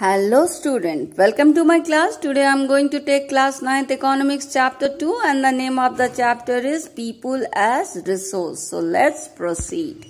Hello student, welcome to my class. Today I am going to take class 9th economics chapter 2 and the name of the chapter is people as resource. So let's proceed.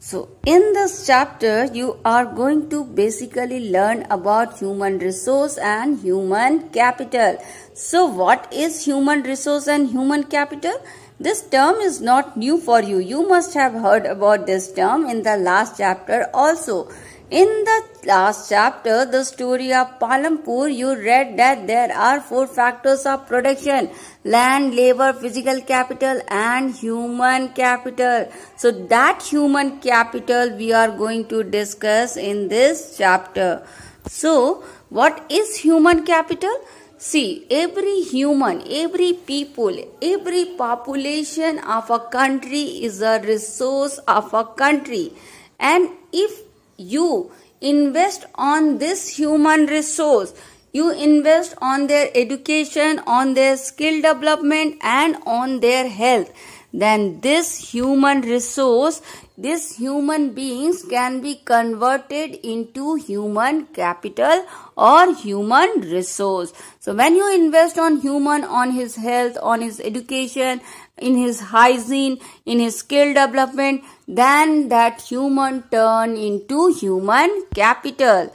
So in this chapter you are going to basically learn about human resource and human capital. So what is human resource and human capital? This term is not new for you. You must have heard about this term in the last chapter also. In the last chapter, the story of Palampur, you read that there are four factors of production land, labor, physical capital, and human capital. So, that human capital we are going to discuss in this chapter. So, what is human capital? See, every human, every people, every population of a country is a resource of a country. And if you invest on this human resource you invest on their education on their skill development and on their health then this human resource these human beings can be converted into human capital or human resource so when you invest on human on his health on his education in his hygiene, in his skill development, then that human turn into human capital.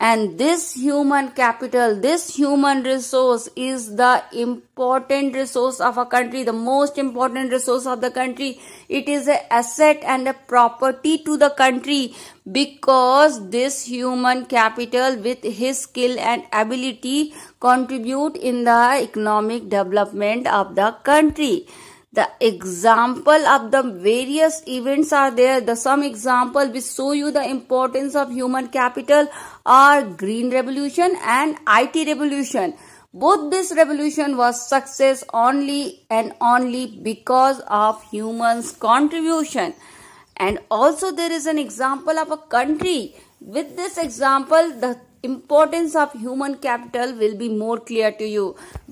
And this human capital, this human resource is the important resource of a country, the most important resource of the country. It is an asset and a property to the country because this human capital with his skill and ability contribute in the economic development of the country the example of the various events are there the some example we show you the importance of human capital are green revolution and it revolution both this revolution was success only and only because of humans contribution and also there is an example of a country with this example the importance of human capital will be more clear to you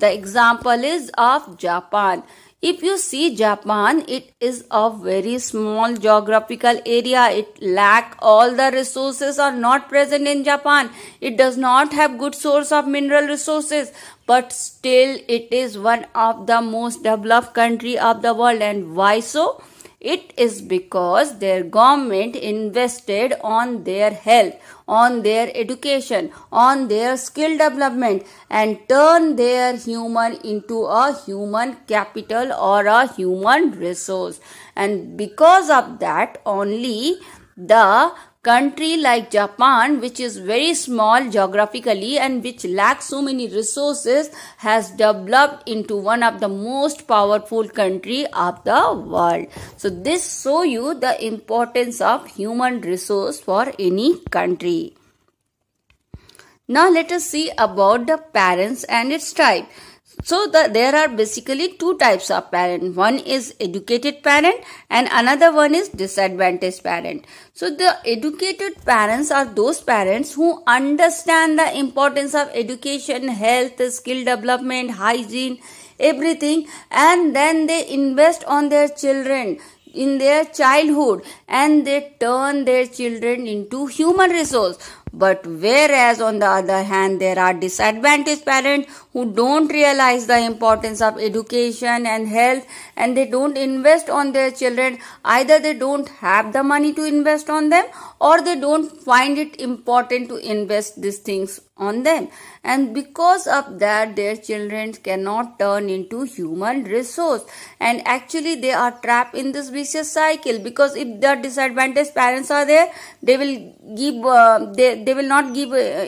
the example is of japan if you see Japan, it is a very small geographical area. It lack all the resources are not present in Japan. It does not have good source of mineral resources, but still it is one of the most developed country of the world. And why so? It is because their government invested on their health, on their education, on their skill development and turned their human into a human capital or a human resource. And because of that only the country like Japan, which is very small geographically and which lacks so many resources, has developed into one of the most powerful country of the world. So this show you the importance of human resource for any country. Now let us see about the parents and its type so the, there are basically two types of parent one is educated parent and another one is disadvantaged parent so the educated parents are those parents who understand the importance of education health skill development hygiene everything and then they invest on their children in their childhood and they turn their children into human resource but whereas on the other hand, there are disadvantaged parents who don't realize the importance of education and health and they don't invest on their children. Either they don't have the money to invest on them or they don't find it important to invest these things on them and because of that their children cannot turn into human resource and actually they are trapped in this vicious cycle because if the disadvantaged parents are there they will give uh, they, they will not give uh,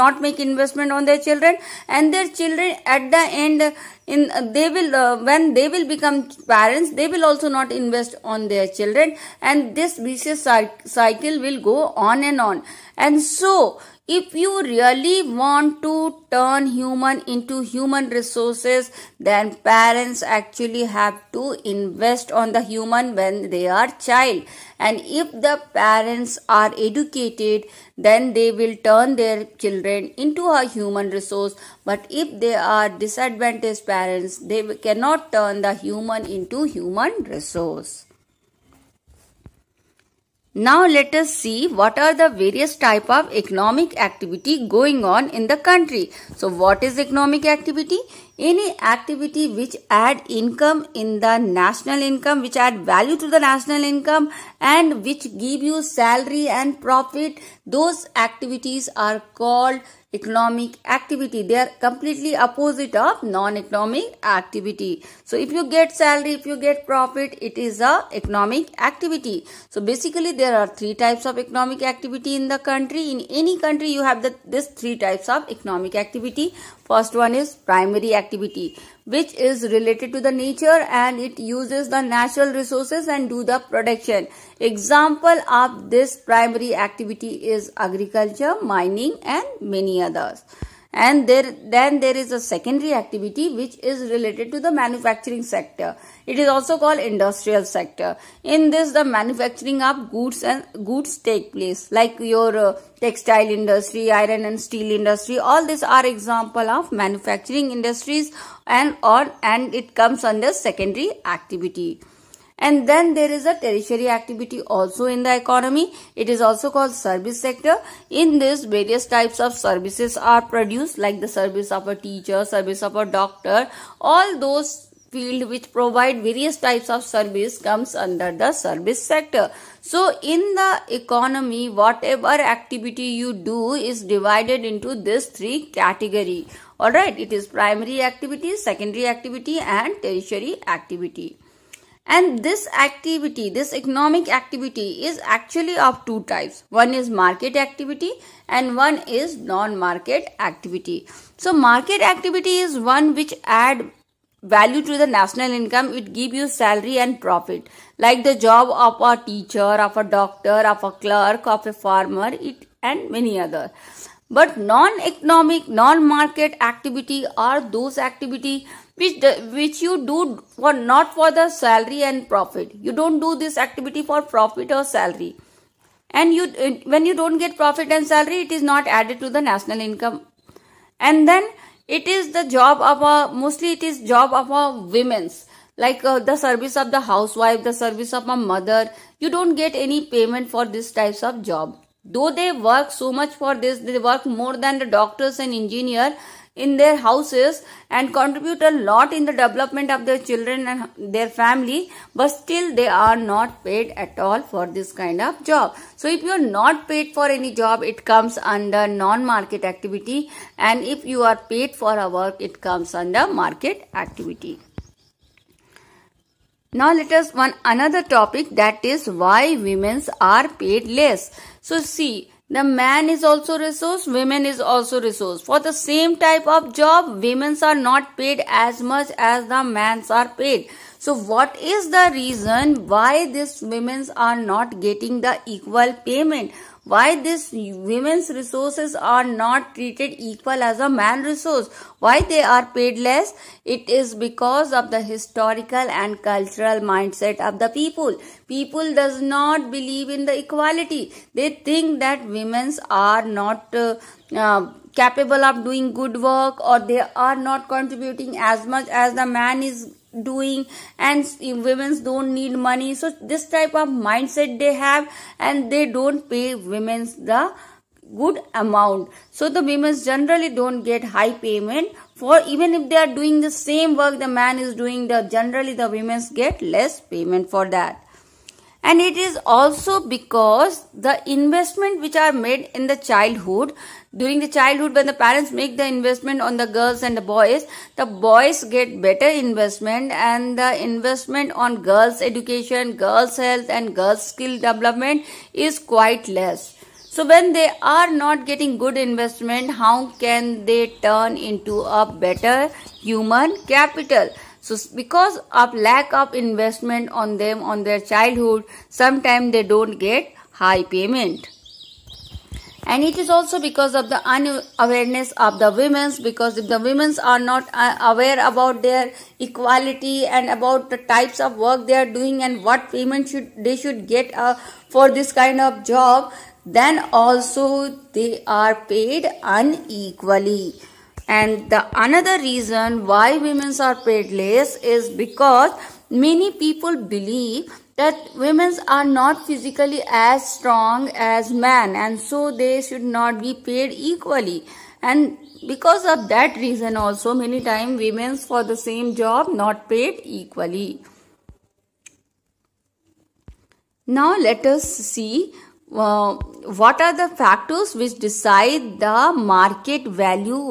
not make investment on their children and their children at the end in they will uh, when they will become parents they will also not invest on their children and this vicious cycle will go on and on and so if you really want to turn human into human resources, then parents actually have to invest on the human when they are child. And if the parents are educated, then they will turn their children into a human resource. But if they are disadvantaged parents, they cannot turn the human into human resource. Now let us see what are the various type of economic activity going on in the country. So what is economic activity? Any activity which add income in the national income, which add value to the national income and which give you salary and profit. Those activities are called economic activity they are completely opposite of non-economic activity so if you get salary if you get profit it is a economic activity so basically there are three types of economic activity in the country in any country you have the this three types of economic activity first one is primary activity which is related to the nature and it uses the natural resources and do the production. Example of this primary activity is agriculture, mining and many others and there then there is a secondary activity which is related to the manufacturing sector it is also called industrial sector in this the manufacturing of goods and goods take place like your uh, textile industry iron and steel industry all these are example of manufacturing industries and on and it comes under secondary activity and then there is a tertiary activity also in the economy. It is also called service sector. In this, various types of services are produced like the service of a teacher, service of a doctor. All those field which provide various types of service comes under the service sector. So in the economy, whatever activity you do is divided into this three category. Alright, it is primary activity, secondary activity and tertiary activity. And this activity, this economic activity is actually of two types. One is market activity and one is non-market activity. So market activity is one which add value to the national income. It give you salary and profit. Like the job of a teacher, of a doctor, of a clerk, of a farmer, it and many other. But non-economic, non-market activity are those activity which the, which you do for not for the salary and profit you don't do this activity for profit or salary and you when you don't get profit and salary it is not added to the national income and then it is the job of a mostly it is job of a women's like uh, the service of the housewife the service of a mother you don't get any payment for these types of job though they work so much for this they work more than the doctors and engineer in their houses and contribute a lot in the development of their children and their family but still they are not paid at all for this kind of job so if you are not paid for any job it comes under non market activity and if you are paid for a work it comes under market activity now let us one another topic that is why women are paid less so see the man is also resource, women is also resource. For the same type of job, women's are not paid as much as the men are paid. So what is the reason why these women's are not getting the equal payment? why this women's resources are not treated equal as a man resource why they are paid less it is because of the historical and cultural mindset of the people people does not believe in the equality they think that women's are not uh, uh, capable of doing good work or they are not contributing as much as the man is doing and women's don't need money so this type of mindset they have and they don't pay women's the good amount so the women's generally don't get high payment for even if they are doing the same work the man is doing the generally the women's get less payment for that and it is also because the investment which are made in the childhood during the childhood when the parents make the investment on the girls and the boys the boys get better investment and the investment on girls education girls health and girls skill development is quite less so when they are not getting good investment how can they turn into a better human capital so because of lack of investment on them on their childhood sometimes they don't get high payment and it is also because of the unawareness of the women's because if the women's are not uh, aware about their equality and about the types of work they are doing and what payment should they should get uh, for this kind of job then also they are paid unequally and the another reason why women's are paid less is because many people believe that women are not physically as strong as men and so they should not be paid equally and because of that reason also many time women for the same job not paid equally now let us see uh, what are the factors which decide the market value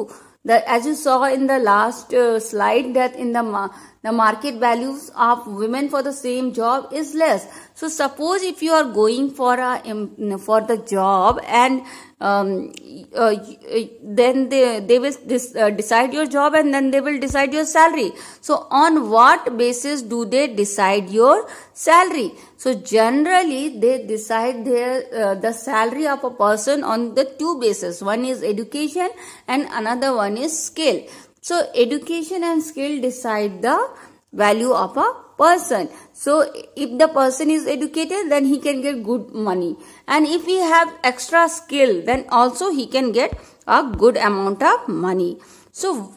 the, as you saw in the last uh, slide that in the, ma the market values of women for the same job is less. So suppose if you are going for a, um, for the job and um, uh, uh, then they, they will uh, decide your job and then they will decide your salary. So on what basis do they decide your salary? So generally they decide their, uh, the salary of a person on the two bases. One is education and another one is skill. So education and skill decide the value of a person. So if the person is educated then he can get good money. And if he have extra skill then also he can get a good amount of money. So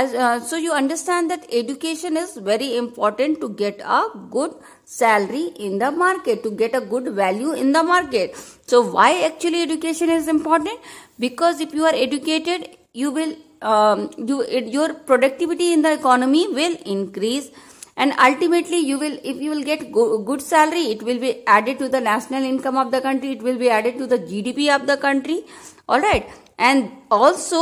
as uh, so you understand that education is very important to get a good salary in the market to get a good value in the market so why actually education is important because if you are educated you will um, you it, your productivity in the economy will increase and ultimately you will if you will get go, good salary it will be added to the national income of the country it will be added to the gdp of the country all right and also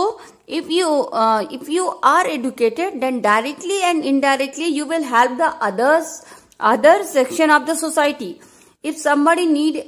if you uh, if you are educated then directly and indirectly you will help the others other section of the society if somebody need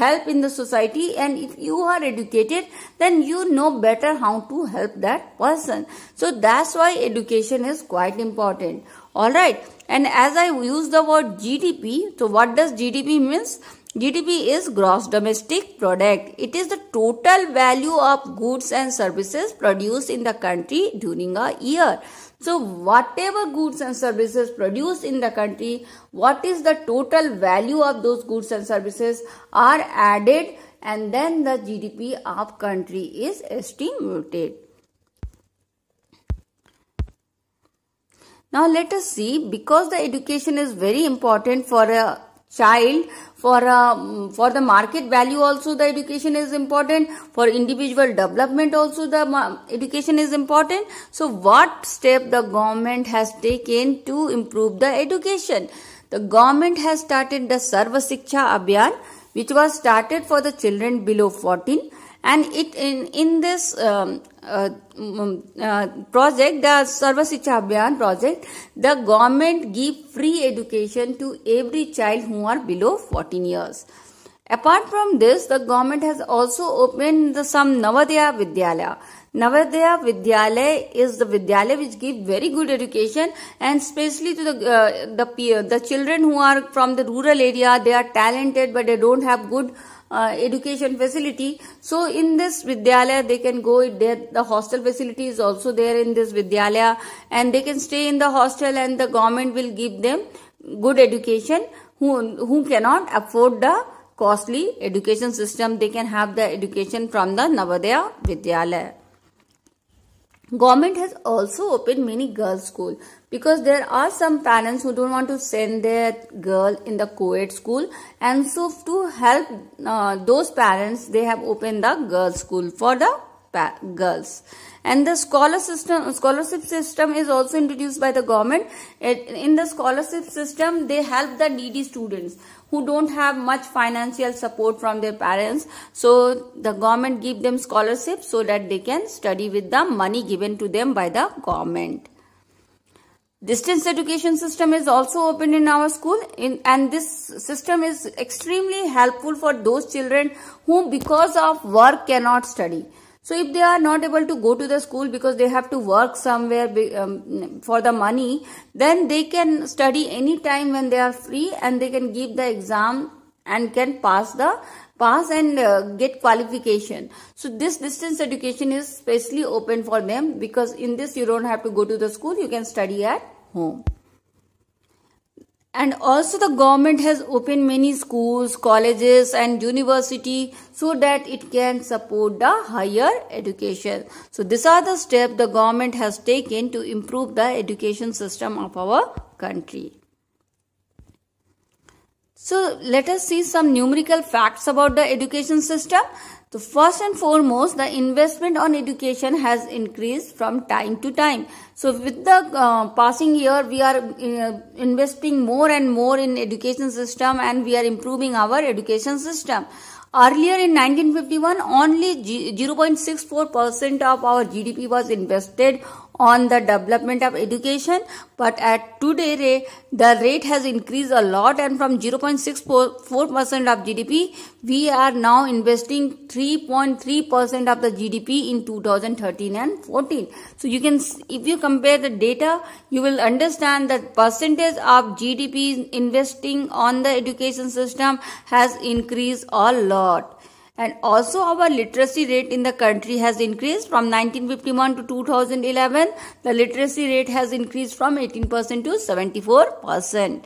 help in the society and if you are educated then you know better how to help that person so that's why education is quite important all right and as i use the word gdp so what does gdp means GDP is gross domestic product. It is the total value of goods and services produced in the country during a year. So whatever goods and services produced in the country, what is the total value of those goods and services are added and then the GDP of country is estimated. Now let us see because the education is very important for a child for uh, for the market value also the education is important for individual development also the education is important so what step the government has taken to improve the education the government has started the sarva shiksha abhiyan which was started for the children below 14 and it in in this um, uh, um, uh, project the Sarva Abhiyan project the government give free education to every child who are below 14 years apart from this the government has also opened the, some Navodaya Vidyalaya Navodaya Vidyalaya is the Vidyalaya which give very good education and especially to the uh, the peer, the children who are from the rural area they are talented but they don't have good uh, education facility. So in this Vidyalaya, they can go there. The hostel facility is also there in this Vidyalaya and they can stay in the hostel and the government will give them good education who, who cannot afford the costly education system. They can have the education from the Navodaya Vidyalaya. Government has also opened many girls' school because there are some parents who don't want to send their girl in the co-ed school and so to help uh, those parents they have opened the girls school for the girls and the scholar system scholarship system is also introduced by the government in the scholarship system they help the needy students who don't have much financial support from their parents so the government give them scholarships so that they can study with the money given to them by the government Distance education system is also open in our school in, and this system is extremely helpful for those children who because of work cannot study. So if they are not able to go to the school because they have to work somewhere um, for the money, then they can study any time when they are free and they can give the exam and can pass the pass and uh, get qualification. So this distance education is specially open for them because in this you don't have to go to the school, you can study at home. And also the government has opened many schools, colleges and university so that it can support the higher education. So these are the steps the government has taken to improve the education system of our country. So let us see some numerical facts about the education system. So first and foremost, the investment on education has increased from time to time. So with the uh, passing year, we are uh, investing more and more in education system and we are improving our education system. Earlier in 1951, only 0.64% of our GDP was invested on the development of education but at today rate, the rate has increased a lot and from 0.64% of GDP we are now investing 3.3% of the GDP in 2013 and 14 so you can if you compare the data you will understand that percentage of GDP investing on the education system has increased a lot and also our literacy rate in the country has increased from 1951 to 2011 the literacy rate has increased from 18% to 74%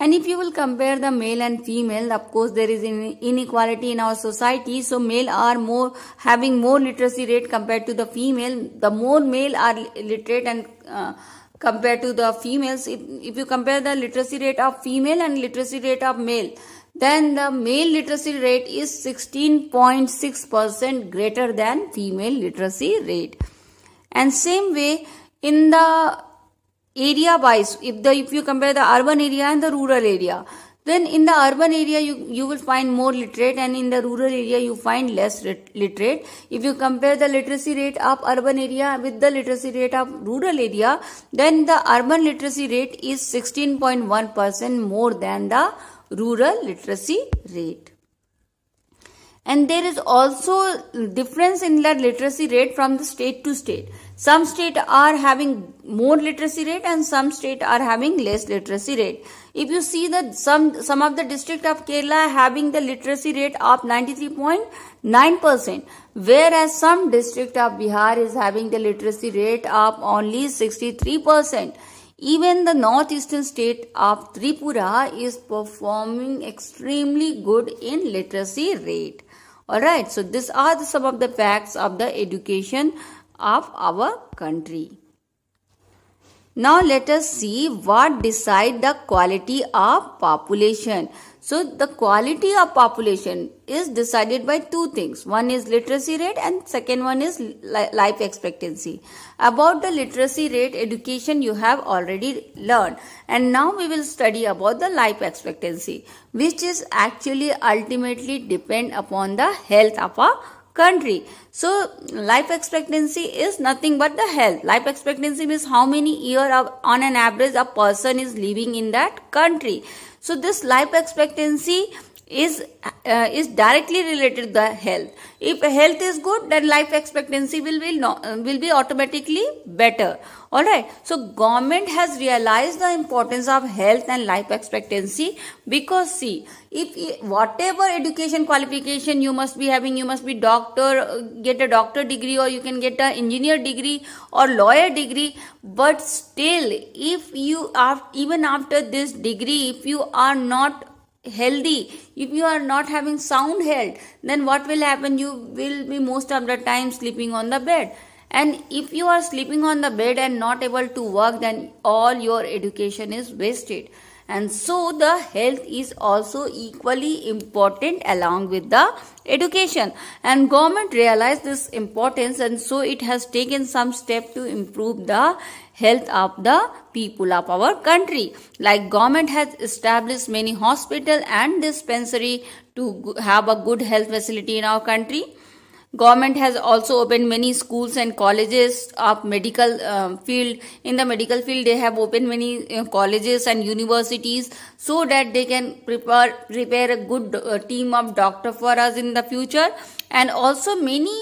and if you will compare the male and female of course there is inequality in our society so male are more having more literacy rate compared to the female the more male are literate and uh, compared to the females if, if you compare the literacy rate of female and literacy rate of male then the male literacy rate is 16.6% greater than female literacy rate. And same way in the area wise, if the if you compare the urban area and the rural area, then in the urban area you, you will find more literate and in the rural area you find less literate. If you compare the literacy rate of urban area with the literacy rate of rural area, then the urban literacy rate is 16.1% more than the rural literacy rate and there is also difference in the literacy rate from the state to state some state are having more literacy rate and some state are having less literacy rate if you see that some some of the district of kerala having the literacy rate of 93.9% whereas some district of bihar is having the literacy rate of only 63% even the northeastern state of Tripura is performing extremely good in literacy rate. Alright, so these are the, some of the facts of the education of our country. Now let us see what decide the quality of population. So the quality of population is decided by two things. One is literacy rate and second one is life expectancy. About the literacy rate education you have already learned. And now we will study about the life expectancy which is actually ultimately depend upon the health of a country. So life expectancy is nothing but the health. Life expectancy means how many year on an average a person is living in that country. So this life expectancy is uh, is directly related to the health if health is good then life expectancy will be uh, will be automatically better all right so government has realized the importance of health and life expectancy because see if whatever education qualification you must be having you must be doctor uh, get a doctor degree or you can get an engineer degree or lawyer degree but still if you even after this degree if you are not healthy if you are not having sound health then what will happen you will be most of the time sleeping on the bed and if you are sleeping on the bed and not able to work then all your education is wasted and so the health is also equally important along with the education and government realized this importance and so it has taken some step to improve the health of the people of our country. Like government has established many hospital and dispensary to have a good health facility in our country. Government has also opened many schools and colleges of medical uh, field. In the medical field, they have opened many uh, colleges and universities so that they can prepare prepare a good uh, team of doctor for us in the future. And also many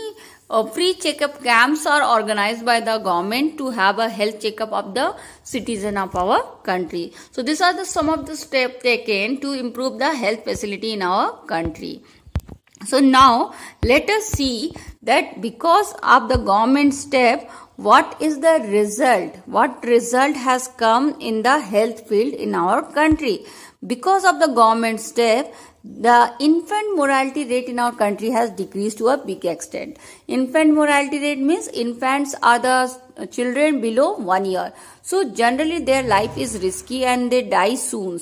uh, free checkup camps are organized by the government to have a health checkup of the citizen of our country. So these are the some of the steps taken to improve the health facility in our country. So now let us see that because of the government step, what is the result? What result has come in the health field in our country? Because of the government step, the infant mortality rate in our country has decreased to a big extent. Infant mortality rate means infants are the children below one year. So generally their life is risky and they die soon.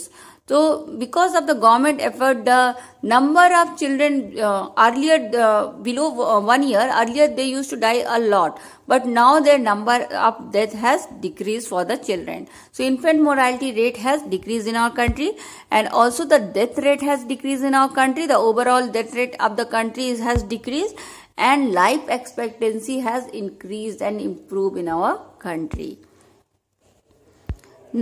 So, because of the government effort, the number of children uh, earlier uh, below uh, one year, earlier they used to die a lot, but now their number of death has decreased for the children. So, infant mortality rate has decreased in our country, and also the death rate has decreased in our country. The overall death rate of the country has decreased, and life expectancy has increased and improved in our country.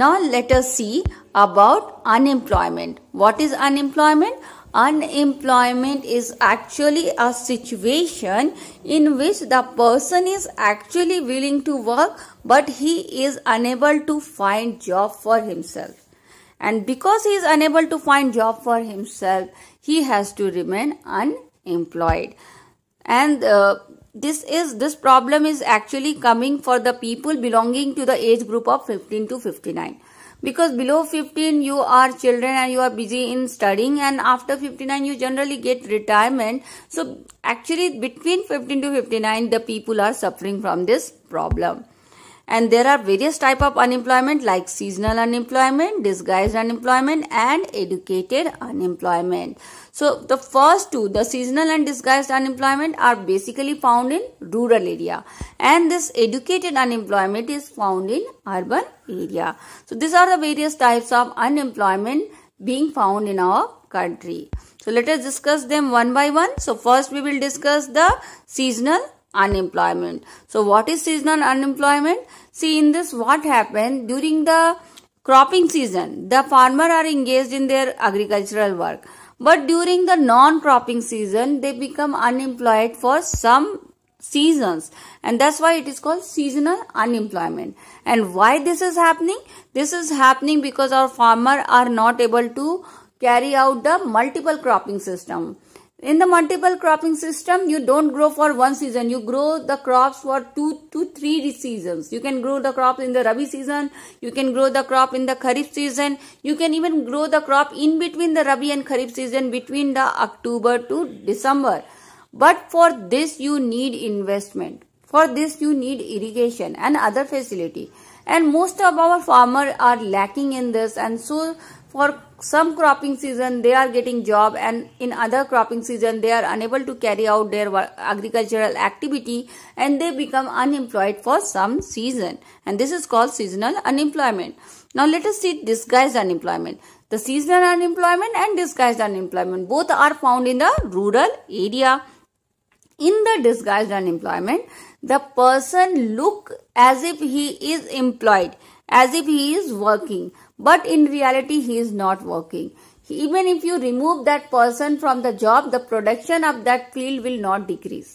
Now let us see about unemployment. What is unemployment? Unemployment is actually a situation in which the person is actually willing to work but he is unable to find job for himself. And because he is unable to find job for himself, he has to remain unemployed. And uh, this is this problem is actually coming for the people belonging to the age group of 15 to 59 because below 15 you are children and you are busy in studying and after 59 you generally get retirement so actually between 15 to 59 the people are suffering from this problem and there are various type of unemployment like seasonal unemployment disguised unemployment and educated unemployment so the first two, the seasonal and disguised unemployment are basically found in rural area and this educated unemployment is found in urban area. So these are the various types of unemployment being found in our country. So let us discuss them one by one. So first we will discuss the seasonal unemployment. So what is seasonal unemployment? See in this what happened during the cropping season. The farmer are engaged in their agricultural work. But during the non-cropping season, they become unemployed for some seasons and that's why it is called seasonal unemployment and why this is happening this is happening because our farmer are not able to carry out the multiple cropping system in the multiple cropping system, you don't grow for one season. You grow the crops for two to three seasons. You can grow the crop in the Rabi season. You can grow the crop in the Kharif season. You can even grow the crop in between the Rabi and Kharif season between the October to December. But for this, you need investment. For this, you need irrigation and other facility. And most of our farmers are lacking in this and so for some cropping season they are getting job and in other cropping season they are unable to carry out their agricultural activity and they become unemployed for some season and this is called seasonal unemployment now let us see disguised unemployment the seasonal unemployment and disguised unemployment both are found in the rural area in the disguised unemployment the person look as if he is employed as if he is working but in reality he is not working even if you remove that person from the job the production of that field will not decrease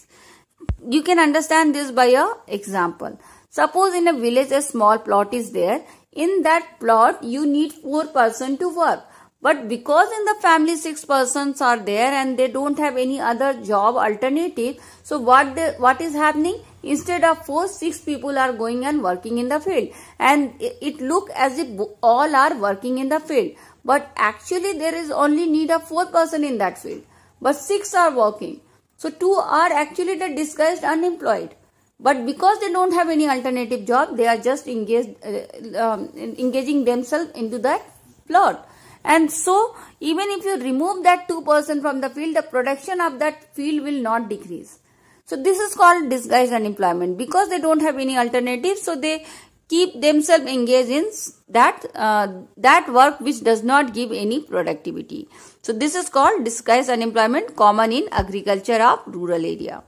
you can understand this by a example suppose in a village a small plot is there in that plot you need four person to work but because in the family six persons are there and they don't have any other job alternative so what the, what is happening Instead of four, six people are going and working in the field. And it, look as if all are working in the field. But actually there is only need of four person in that field. But six are working. So two are actually the disguised unemployed. But because they don't have any alternative job, they are just engaged, uh, um, engaging themselves into that plot. And so, even if you remove that 2% from the field, the production of that field will not decrease. So this is called disguised unemployment because they don't have any alternative. So they keep themselves engaged in that uh, that work which does not give any productivity. So this is called disguised unemployment common in agriculture of rural area.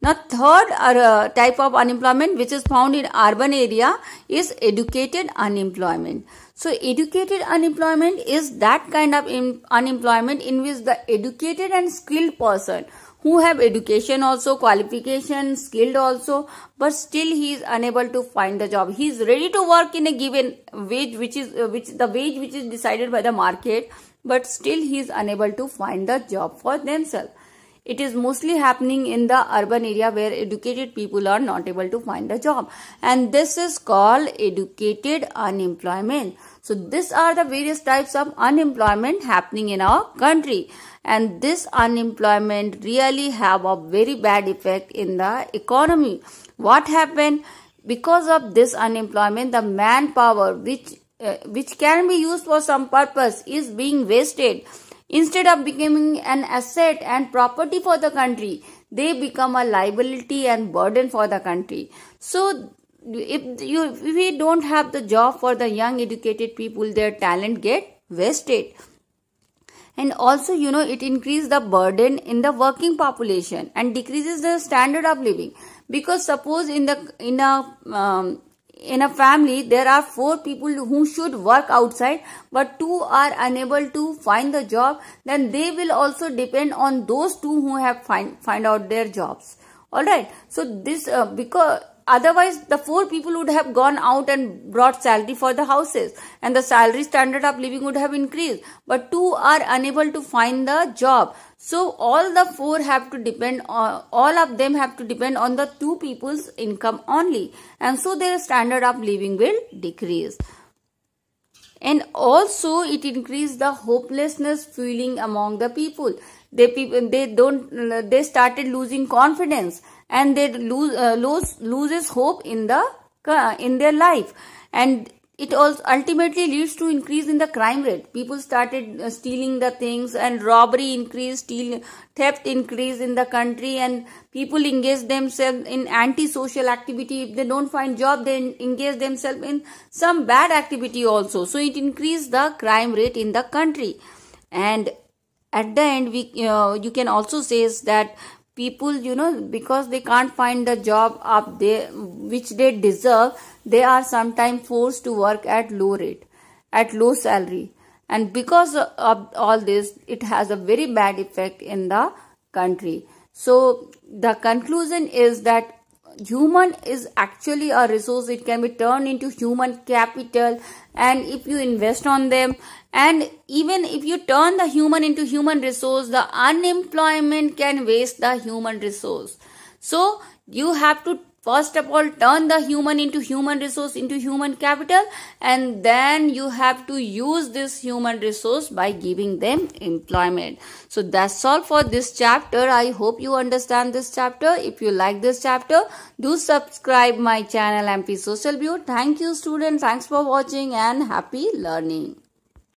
Now third uh, type of unemployment which is found in urban area is educated unemployment. So educated unemployment is that kind of unemployment in which the educated and skilled person who have education also, qualification, skilled also, but still he is unable to find the job. He is ready to work in a given wage, which is uh, which the wage which is decided by the market, but still he is unable to find the job for themselves. It is mostly happening in the urban area where educated people are not able to find a job. And this is called educated unemployment. So these are the various types of unemployment happening in our country and this unemployment really have a very bad effect in the economy what happened because of this unemployment the manpower which uh, which can be used for some purpose is being wasted instead of becoming an asset and property for the country they become a liability and burden for the country so if you if we don't have the job for the young educated people their talent get wasted and also you know it increases the burden in the working population and decreases the standard of living because suppose in the in a um, in a family there are four people who should work outside but two are unable to find the job then they will also depend on those two who have find find out their jobs all right so this uh, because Otherwise, the four people would have gone out and brought salary for the houses and the salary standard of living would have increased. But two are unable to find the job. So all the four have to depend on, all of them have to depend on the two people's income only. And so their standard of living will decrease and also it increased the hopelessness feeling among the people they people they don't they started losing confidence and they lose uh, lose loses hope in the uh, in their life and it also ultimately leads to increase in the crime rate people started uh, stealing the things and robbery increased steal theft increased in the country and people engage themselves in anti-social activity if they don't find job they engage themselves in some bad activity also so it increased the crime rate in the country and at the end we uh, you can also say that people you know because they can't find the job up there which they deserve they are sometimes forced to work at low rate at low salary and because of all this it has a very bad effect in the country so the conclusion is that human is actually a resource it can be turned into human capital and if you invest on them and even if you turn the human into human resource the unemployment can waste the human resource so you have to First of all, turn the human into human resource into human capital and then you have to use this human resource by giving them employment. So that's all for this chapter. I hope you understand this chapter. If you like this chapter, do subscribe my channel MP Social View. Thank you students. Thanks for watching and happy learning.